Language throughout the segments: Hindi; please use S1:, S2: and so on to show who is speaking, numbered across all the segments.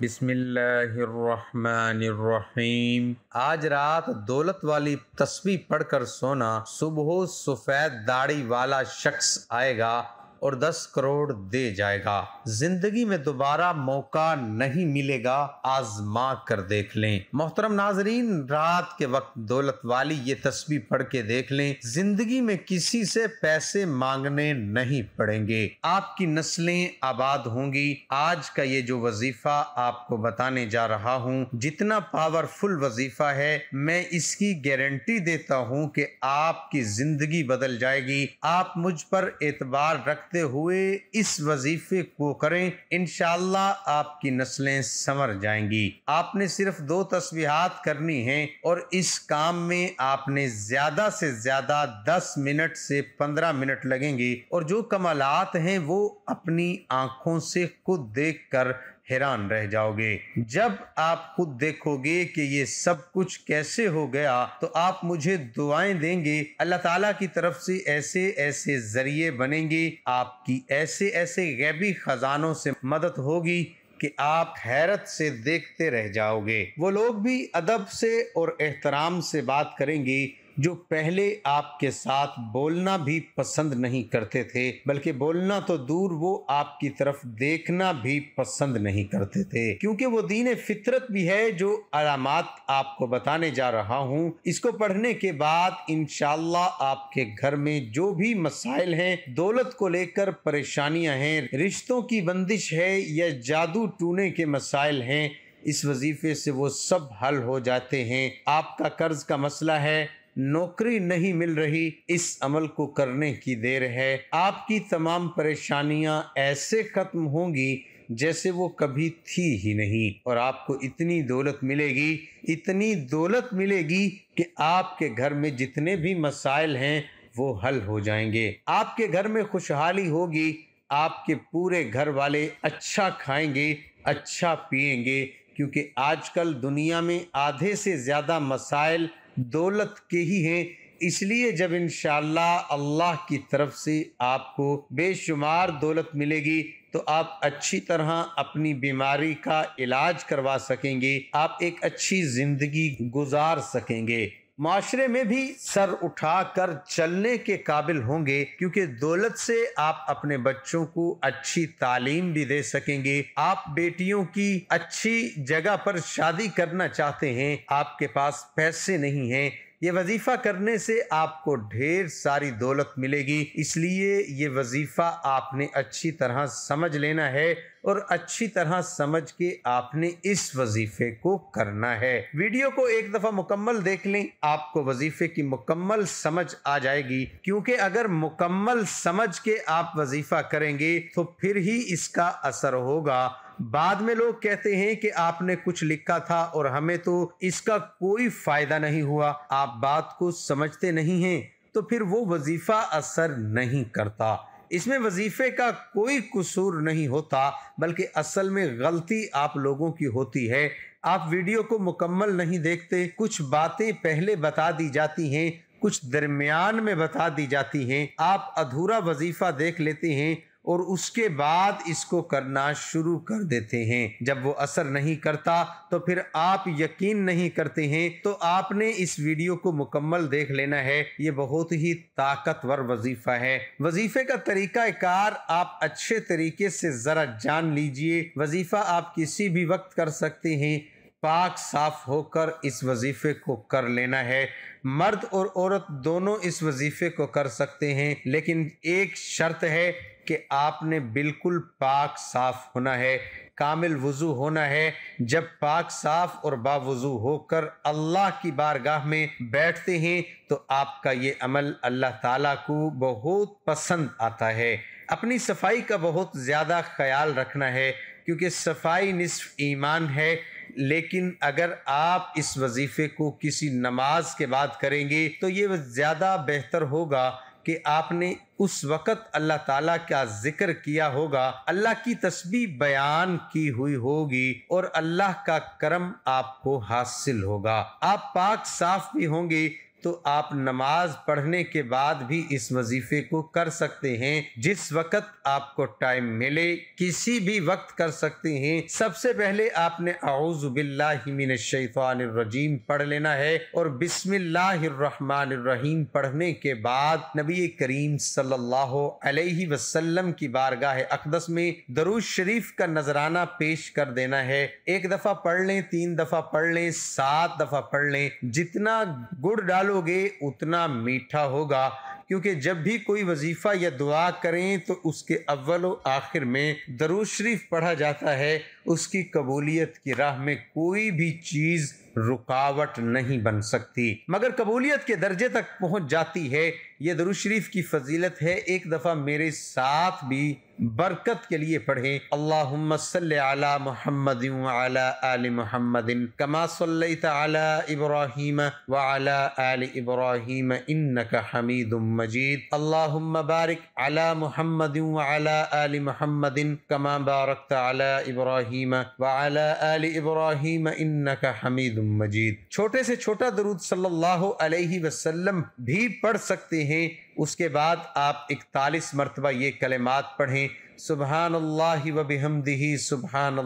S1: बिस्मिल्लाहिर्रहमानिर्रहीम आज रात दौलत वाली तस्वीर पढ़कर सोना सुबह सफ़ेद दाढ़ी वाला शख्स आएगा और दस करोड़ दे जाएगा जिंदगी में दोबारा मौका नहीं मिलेगा आजमा कर देख लें मोहतरम नाजरीन रात के वक्त दौलत वाली ये तस्वीर पढ़ के देख लें जिंदगी में किसी से पैसे मांगने नहीं पड़ेंगे आपकी नस्लें आबाद होंगी आज का ये जो वजीफा आपको बताने जा रहा हूँ जितना पावरफुल वजीफा है मैं इसकी गारंटी देता हूँ कि आपकी जिंदगी बदल जाएगी आप मुझ पर एतबार रखते करते हुए इस वजीफे को करें इन आपकी नस्लें संवर जाएंगी आपने सिर्फ दो तस्वीहात करनी है और इस काम में आपने ज्यादा से ज्यादा दस मिनट से पंद्रह मिनट लगेंगे और जो कमालत हैं वो अपनी आंखों से खुद देख कर हैरान रह जाओगे जब आप खुद देखोगे कि ये सब कुछ कैसे हो गया तो आप मुझे दुआएं देंगे अल्लाह ताला की तरफ से ऐसे ऐसे जरिए बनेंगे आपकी ऐसे ऐसे गैबी खजानों से मदद होगी कि आप हैरत से देखते रह जाओगे वो लोग भी अदब से और एहतराम से बात करेंगे जो पहले आपके साथ बोलना भी पसंद नहीं करते थे बल्कि बोलना तो दूर वो आपकी तरफ देखना भी पसंद नहीं करते थे क्योंकि वो दीन फितरत भी है जो अलामत आपको बताने जा रहा हूँ इसको पढ़ने के बाद इन आपके घर में जो भी मसाइल हैं दौलत को लेकर परेशानियां हैं रिश्तों की बंदिश है या जादू टूने के मसाइल हैं इस वजीफे से वो सब हल हो जाते हैं आपका कर्ज का मसला है नौकरी नहीं मिल रही इस अमल को करने की देर है आपकी तमाम परेशानियां ऐसे ख़त्म होंगी जैसे वो कभी थी ही नहीं और आपको इतनी दौलत मिलेगी इतनी दौलत मिलेगी कि आपके घर में जितने भी मसाइल हैं वो हल हो जाएंगे आपके घर में खुशहाली होगी आपके पूरे घर वाले अच्छा खाएंगे अच्छा पिएंगे क्योंकि आजकल दुनिया में आधे से ज़्यादा मसाइल दौलत के ही हैं इसलिए जब इन अल्लाह की तरफ से आपको बेशुमार दौलत मिलेगी तो आप अच्छी तरह अपनी बीमारी का इलाज करवा सकेंगे आप एक अच्छी ज़िंदगी गुजार सकेंगे माशरे में भी सर उठाकर चलने के काबिल होंगे क्योंकि दौलत से आप अपने बच्चों को अच्छी तालीम भी दे सकेंगे आप बेटियों की अच्छी जगह पर शादी करना चाहते हैं आपके पास पैसे नहीं हैं ये वजीफ़ा करने से आपको ढेर सारी दौलत मिलेगी इसलिए ये वजीफ़ा आपने अच्छी तरह समझ लेना है और अच्छी तरह समझ के आपने इस वजीफे को करना है वीडियो को एक दफा मुकम्मल देख लें आपको वजीफे की मुकम्मल समझ आ जाएगी क्योंकि अगर मुकम्मल समझ के आप वजीफा करेंगे तो फिर ही इसका असर होगा बाद में लोग कहते हैं कि आपने कुछ लिखा था और हमें तो इसका कोई फायदा नहीं हुआ आप बात को समझते नहीं हैं तो फिर वो वजीफा असर नहीं करता इसमें वजीफे का कोई कसूर नहीं होता बल्कि असल में गलती आप लोगों की होती है आप वीडियो को मुकम्मल नहीं देखते कुछ बातें पहले बता दी जाती हैं कुछ दरमियान में बता दी जाती हैं आप अधूरा वजीफा देख लेते हैं और उसके बाद इसको करना शुरू कर देते हैं जब वो असर नहीं करता तो फिर आप यकीन नहीं करते हैं तो आपने इस वीडियो को मुकम्मल देख लेना है ये बहुत ही ताकतवर वजीफा है वजीफे का तरीका कार आप अच्छे तरीके से ज़रा जान लीजिए वजीफा आप किसी भी वक्त कर सकते हैं पाक साफ होकर इस वजीफे को कर लेना है मर्द और औरत दोनों इस वजीफे को कर सकते हैं लेकिन एक शर्त है कि आपने बिल्कुल पाक साफ होना है कामिल वज़ू होना है जब पाक साफ और बावज़ू होकर अल्लाह की बारगाह में बैठते हैं तो आपका ये अमल अल्लाह ताला को बहुत पसंद आता है अपनी सफाई का बहुत ज़्यादा ख्याल रखना है क्योंकि सफाई निसफ ईमान है लेकिन अगर आप इस वजीफ़े को किसी नमाज के बाद करेंगे तो ये ज़्यादा बेहतर होगा कि आपने उस वक़्त अल्लाह ताला का जिक्र किया होगा अल्लाह की तस्वीर बयान की हुई होगी और अल्लाह का करम आपको हासिल होगा आप पाक साफ भी होंगे तो आप नमाज पढ़ने के बाद भी इस वजीफे को कर सकते हैं जिस वक्त आपको टाइम मिले किसी भी वक्त कर सकते हैं सबसे पहले आपने आउज़बिल्लाशैफ़ानरजीम पढ़ लेना है और बिस्मिल्लाहमानरहीम पढ़ने के बाद नबी करीम सल्लल्लाहु अलैहि वसल्लम की बारगाह अकदस में दरूज शरीफ का नजराना पेश कर देना है एक दफ़ा पढ़ लें तीन दफ़ा पढ़ लें सात दफ़ा पढ़ लें जितना गुड़ डालो करोगे उतना मीठा होगा क्योंकि जब भी कोई वजीफ़ा या दुआ करें तो उसके अव्वल आखिर में दरूज शरीफ पढ़ा जाता है उसकी कबूलियत की राह में कोई भी चीज़ रुकावट नहीं बन सकती मगर कबूलियत के दर्जे तक पहुंच जाती है ये दरुज शरीफ की फजीलत है एक दफ़ा मेरे साथ भी बरकत के लिए पढ़े अल्लाहुम्म सल्ली अला मुहम्मद अला आल कमा सल्लैत अला इब्राहीम मजीद अल्लाहुम्म बारिक अला मुहम्मद व अला आल मुहम्मदिन कमा बारकत अला इब्राहीम व इन्नक हमीदुम मजीद छोटे से छोटा दरूद सल्लल्लाहु अलैहि वसल्लम भी पढ़ सकते हैं उसके बाद आप इकतालीस मरतबा ये कलेमात पढ़ें सुबहान अल्लाह वबहमदही सुबहान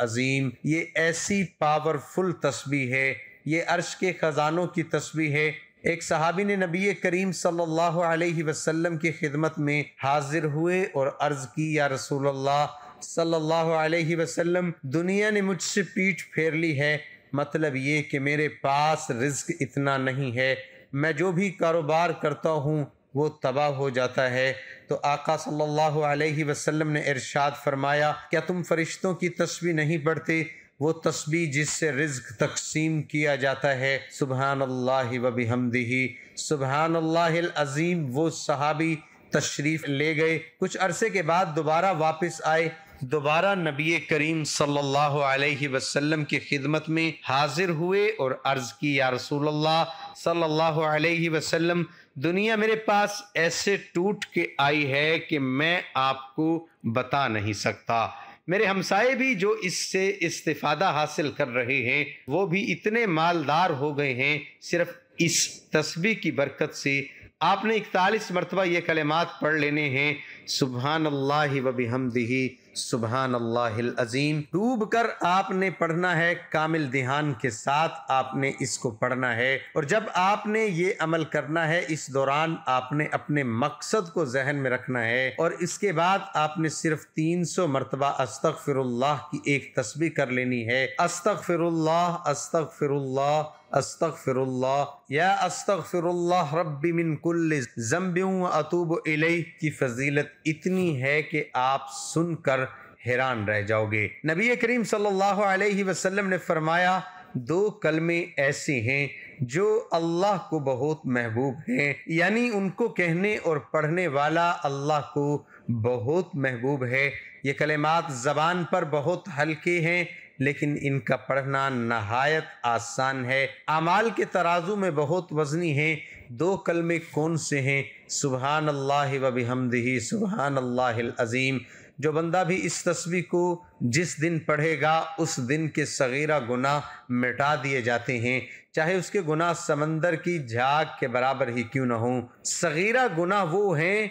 S1: अज़ीम ये ऐसी पावरफुल तस्वीर है ये अर्श के ख़जानों की तस्वीर है एक सहाबी ने नबी करीम सल्लल्लाहु अलैहि वसल्लम की खिदमत में हाजिर हुए और अर्ज़ की या रसूल अल्लाह सल्लल्लाहु अलैहि वसल्लम दुनिया ने मुझसे पीठ फेर ली है मतलब ये कि मेरे पास रिस्क इतना नहीं है मैं जो भी कारोबार करता हूँ वो तबाह हो जाता है तो आका सल्लल्लाहु अलैहि वसल्लम ने इरशाद फरमाया क्या तुम फरिश्तों की तस्वीर नहीं पढ़ते वो तस्बी जिससे रिज्क तकसीम किया जाता है सुबहान अल्लाह वबी हमदी सुबहान अज़ीम वो सहाबी तशरीफ़ ले गए कुछ अरसे के बाद दोबारा वापस आए दोबारा नबी करीम सल्लल्लाहु अलैहि वसल्लम की खिदमत में हाजिर हुए और अर्ज़ की या रसूलल्लाह सल्लल्लाहु अलैहि वसल्लम दुनिया मेरे पास ऐसे टूट के आई है कि मैं आपको बता नहीं सकता मेरे हमसाए भी जो इससे इस्तेफादा हासिल कर रहे हैं वो भी इतने मालदार हो गए हैं सिर्फ इस तस्वीर की बरकत से आपने इकतालीस मरतबा ये कलेमात पढ़ लेने हैं सुबहान अल्लाह वबी हमदही सुबहान अल्लाज़ीम डूब कर आपने पढ़ना है कामिल देहान के साथ आपने इसको पढ़ना है और जब आपने ये अमल करना है इस दौरान आपने अपने मकसद को जहन में रखना है और इसके बाद आपने सिर्फ तीन सौ मरतबा फिर की एक तस्वीर कर लेनी है फिर अस्तफ़िर फिर अस्तफ़िरुल्लाह या अस्तफ़िरुल्लाह रब्बी मिन कुल जम्बियों अतूब इलई की फजीलत इतनी है कि आप सुनकर हैरान रह जाओगे नबी करीम सल्लल्लाहु अलैहि वसल्लम ने फरमाया दो कलमे ऐसे हैं जो अल्लाह को बहुत महबूब हैं यानी उनको कहने और पढ़ने वाला अल्लाह को बहुत महबूब है ये कलेमात ज़बान पर बहुत हल्के हैं लेकिन इनका पढ़ना नहायत आसान है अमाल के तराजू में बहुत वजनी हैं दो कलमे कौन से हैं सुबहान अल्लाह वमदही सुबहान अल्लाज़ीम जो बंदा भी इस तस्वीर को जिस दिन पढ़ेगा उस दिन के सगीरा गुनाह मिटा दिए जाते हैं चाहे उसके गुनाह समंदर की झाग के बराबर ही क्यों ना हो सगीरा गुनाह वो हैं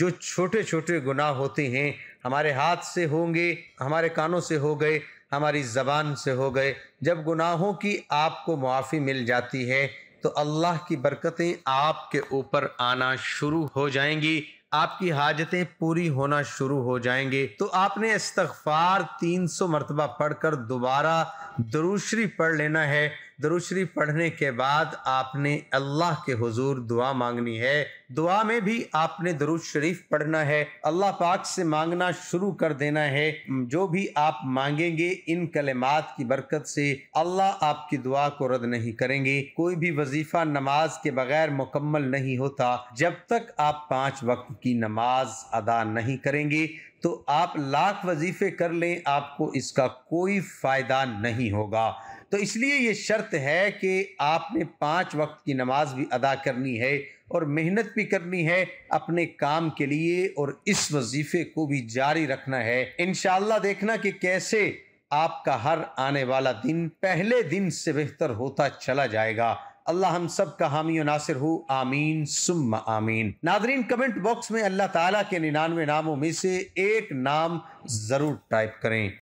S1: जो छोटे छोटे गुनाह होते हैं हमारे हाथ से होंगे हमारे कानों से हो गए हमारी ज़बान से हो गए जब गुनाहों की आपको मुआफ़ी मिल जाती है तो अल्लाह की बरकतें आपके ऊपर आना शुरू हो जाएंगी आपकी हाजतें पूरी होना शुरू हो जाएंगे तो आपने इस्तफ़ार 300 मरतबा पढ़कर दोबारा दरूशरी पढ़ लेना है दरुशरी पढ़ने के बाद आपने अल्लाह के हुजूर दुआ मांगनी है दुआ में भी आपने दरुज शरीफ पढ़ना है अल्लाह पाक से मांगना शुरू कर देना है जो भी आप मांगेंगे इन कलेमात की बरकत से अल्लाह आपकी दुआ को रद्द नहीं करेंगे कोई भी वजीफा नमाज के बगैर मुकम्मल नहीं होता जब तक आप पांच वक्त की नमाज अदा नहीं करेंगे तो आप लाख वजीफे कर लें आपको इसका कोई फ़ायदा नहीं होगा तो इसलिए ये शर्त है कि आपने पांच वक्त की नमाज भी अदा करनी है और मेहनत भी करनी है अपने काम के लिए और इस वजीफे को भी जारी रखना है इन देखना कि कैसे आपका हर आने वाला दिन पहले दिन से बेहतर होता चला जाएगा अल्लाह हम सब का हामी नासिर हो आमीन सुम आमीन नादरीन कमेंट बॉक्स में अल्लाह ताला के निन्यानवे नामों में से एक नाम ज़रूर टाइप करें